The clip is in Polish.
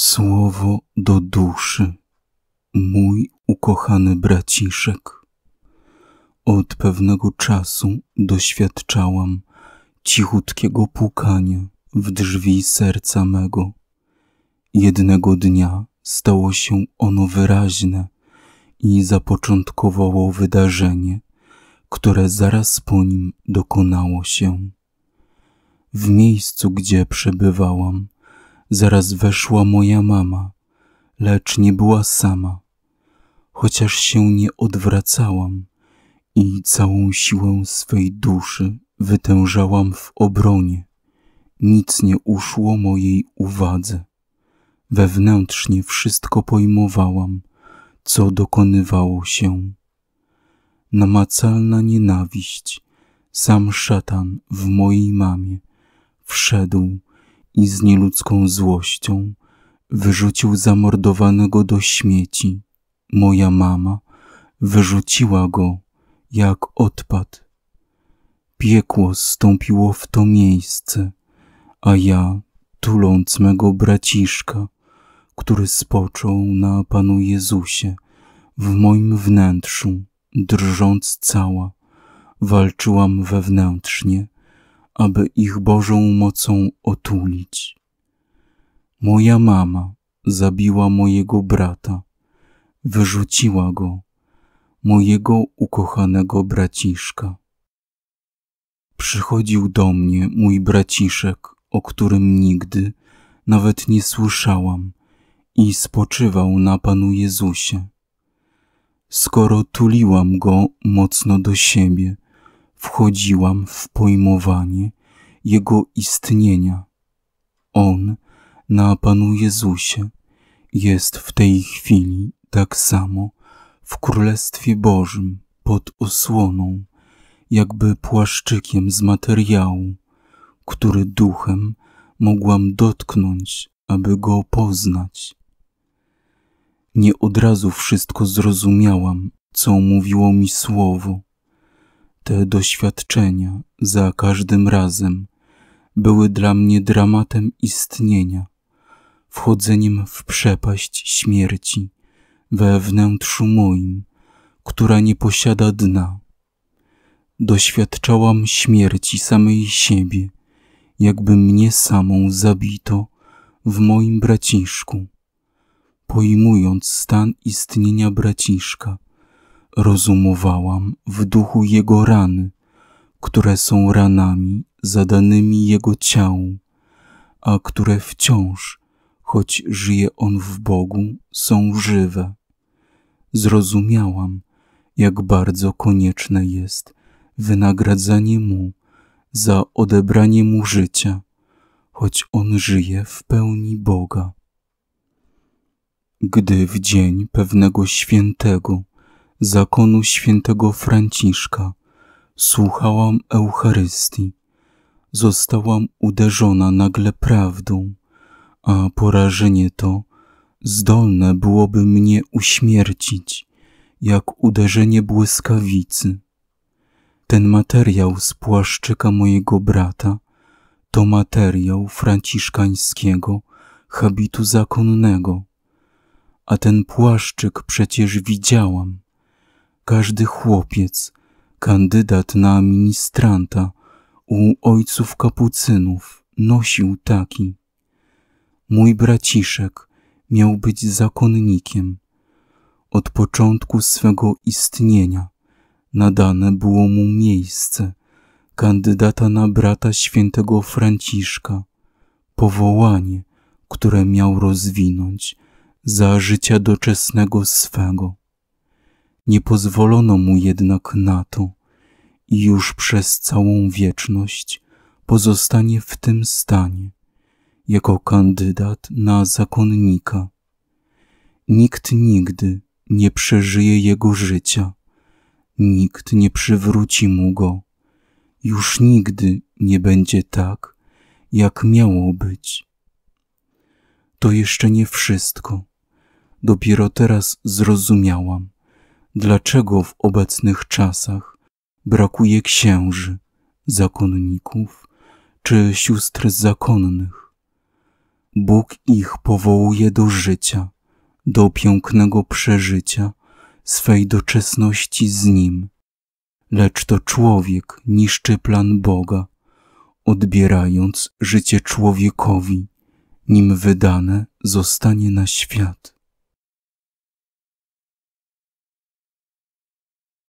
Słowo do duszy, mój ukochany braciszek. Od pewnego czasu doświadczałam cichutkiego pukania w drzwi serca mego. Jednego dnia stało się ono wyraźne i zapoczątkowało wydarzenie, które zaraz po nim dokonało się. W miejscu, gdzie przebywałam, Zaraz weszła moja mama, lecz nie była sama. Chociaż się nie odwracałam i całą siłę swej duszy wytężałam w obronie, nic nie uszło mojej uwadze. Wewnętrznie wszystko pojmowałam, co dokonywało się. Namacalna nienawiść, sam szatan w mojej mamie wszedł i z nieludzką złością wyrzucił zamordowanego do śmieci. Moja mama wyrzuciła go jak odpad. Piekło stąpiło w to miejsce, a ja, tuląc mego braciszka, który spoczął na Panu Jezusie, w moim wnętrzu, drżąc cała, walczyłam wewnętrznie – aby ich Bożą mocą otulić. Moja mama zabiła mojego brata, wyrzuciła go, mojego ukochanego braciszka. Przychodził do mnie mój braciszek, o którym nigdy nawet nie słyszałam i spoczywał na Panu Jezusie. Skoro tuliłam go mocno do siebie, wchodziłam w pojmowanie Jego istnienia. On na Panu Jezusie jest w tej chwili tak samo w Królestwie Bożym pod osłoną, jakby płaszczykiem z materiału, który duchem mogłam dotknąć, aby go poznać. Nie od razu wszystko zrozumiałam, co mówiło mi słowo te doświadczenia za każdym razem były dla mnie dramatem istnienia, wchodzeniem w przepaść śmierci we wnętrzu moim, która nie posiada dna. Doświadczałam śmierci samej siebie, jakby mnie samą zabito w moim braciszku, pojmując stan istnienia braciszka – rozumowałam w duchu Jego rany, które są ranami zadanymi Jego ciału, a które wciąż, choć żyje On w Bogu, są żywe. Zrozumiałam, jak bardzo konieczne jest wynagradzanie Mu za odebranie Mu życia, choć On żyje w pełni Boga. Gdy w dzień pewnego świętego zakonu świętego Franciszka, słuchałam Eucharystii. Zostałam uderzona nagle prawdą, a porażenie to zdolne byłoby mnie uśmiercić, jak uderzenie błyskawicy. Ten materiał z płaszczyka mojego brata to materiał franciszkańskiego habitu zakonnego, a ten płaszczyk przecież widziałam – każdy chłopiec, kandydat na ministranta u ojców kapucynów, nosił taki. Mój braciszek miał być zakonnikiem. Od początku swego istnienia nadane było mu miejsce kandydata na brata świętego Franciszka, powołanie, które miał rozwinąć za życia doczesnego swego. Nie pozwolono mu jednak na to i już przez całą wieczność pozostanie w tym stanie, jako kandydat na zakonnika. Nikt nigdy nie przeżyje jego życia, nikt nie przywróci mu go, już nigdy nie będzie tak, jak miało być. To jeszcze nie wszystko. Dopiero teraz zrozumiałam, dlaczego w obecnych czasach brakuje księży, zakonników czy sióstr zakonnych. Bóg ich powołuje do życia, do pięknego przeżycia swej doczesności z Nim. Lecz to człowiek niszczy plan Boga, odbierając życie człowiekowi, nim wydane zostanie na świat.